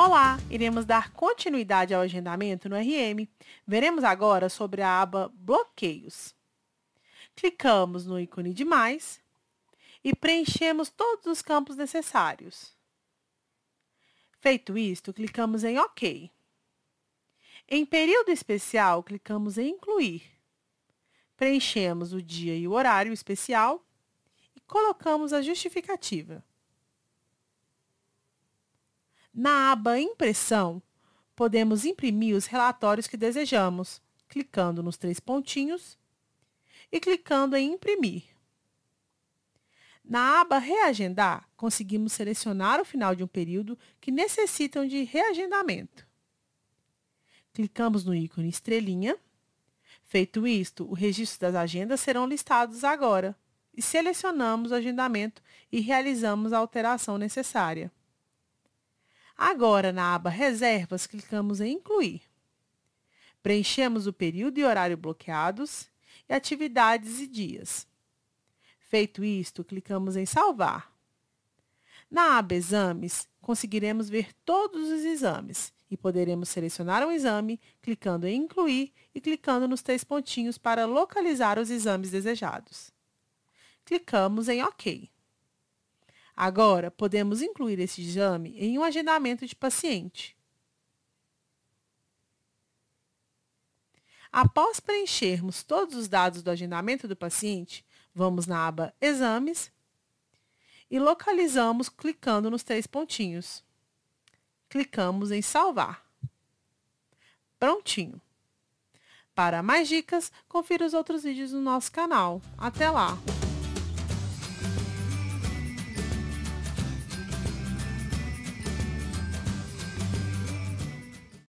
Olá, iremos dar continuidade ao agendamento no RM. Veremos agora sobre a aba Bloqueios. Clicamos no ícone de mais e preenchemos todos os campos necessários. Feito isto, clicamos em OK. Em período especial, clicamos em Incluir. Preenchemos o dia e o horário especial e colocamos a justificativa. Na aba Impressão, podemos imprimir os relatórios que desejamos, clicando nos três pontinhos e clicando em Imprimir. Na aba Reagendar, conseguimos selecionar o final de um período que necessitam de reagendamento. Clicamos no ícone estrelinha. Feito isto, o registro das agendas serão listados agora e selecionamos o agendamento e realizamos a alteração necessária. Agora, na aba Reservas, clicamos em Incluir. Preenchemos o período e horário bloqueados e atividades e dias. Feito isto, clicamos em Salvar. Na aba Exames, conseguiremos ver todos os exames e poderemos selecionar um exame clicando em Incluir e clicando nos três pontinhos para localizar os exames desejados. Clicamos em OK. Agora, podemos incluir esse exame em um agendamento de paciente. Após preenchermos todos os dados do agendamento do paciente, vamos na aba Exames e localizamos clicando nos três pontinhos. Clicamos em Salvar. Prontinho! Para mais dicas, confira os outros vídeos no nosso canal. Até lá!